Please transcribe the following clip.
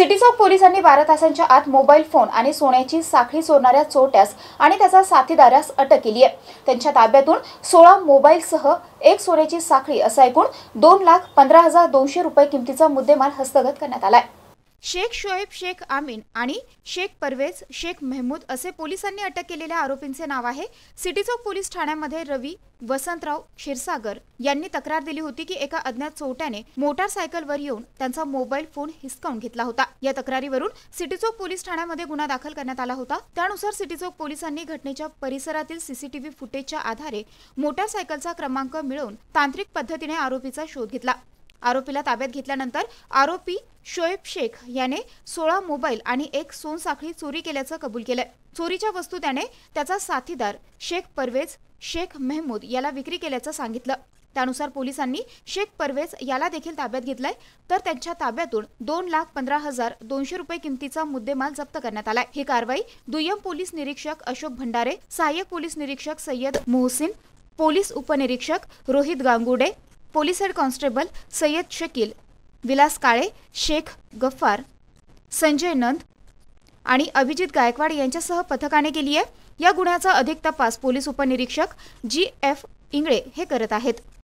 city चौक पोलिसांनी बारा तासांच्या आत मोबाईल फोन आणि सोन्याची साखळी चोरणाऱ्या चोट्यास आणि त्याचा साथीदारास अटक केली आहे त्यांच्या ताब्यातून सोळा मोबाईलसह एक सोन्याची साखळी असा एकूण दोन लाख पंधरा हजार दोनशे रुपये किमतीचा मुद्देमाल हस्तगत करण्यात आला आहे शेख शोएब शेख आमीन आणि शेख परवेज शेख मेहमूद असे पोलिसांनी अटक केलेल्या आरोपींचे नाव आहे सिटी चौक पोलीस ठाण्यामध्ये रवी वसंतराव क्षीरसागर यांनी तक्रार दिली होती की एका अज्ञात चोरट्याने मोटारसायकलवर येऊन त्यांचा मोबाईल फोन हिसकावून घेतला होता या तक्रारीवरून सिटी चौक पोलीस ठाण्यामध्ये गुन्हा दाखल करण्यात आला होता त्यानुसार सिटी चौक पोलिसांनी घटनेच्या परिसरातील सीसीटीव्ही फुटेजच्या आधारे मोटारसायकलचा क्रमांक मिळवून तांत्रिक पद्धतीने आरोपीचा शोध घेतला आरोपीला ताब्यात घेतल्यानंतर आरोपी शोएब शेख याने सोळा मोबाईल आणि एक सोनसाखळी चोरी केल्याचं कबूल केलंय चोरीच्या वस्तू त्याने त्याचा साथीदार शेख परवेज शेख मेहमूद याला विक्री केल्याचं सांगितलं त्यानुसार पोलिसांनी शेख परवेज याला देखील ताब्यात घेतलाय तर त्यांच्या ताब्यातून दोन लाख पंधरा हजार दोनशे रुपये किमतीचा मुद्देमाल जप्त करण्यात आलाय ही कारवाई दुय्यम पोलीस निरीक्षक अशोक भंडारे सहाय्यक पोलीस निरीक्षक सय्यद मोहसिन पोलीस उपनिरीक्षक Rohit Gangude police head constable Sayyad Shakeel Vilas Kale Shaikh Gaffar Sanjay Nand आणि अभिजित गायकवाड यांच्यासह पथकाने केली आहे या गुन्ह्याचा अधिक तपास पोलीस उपनिरीक्षक जी एफ इंगळे हे करत आहेत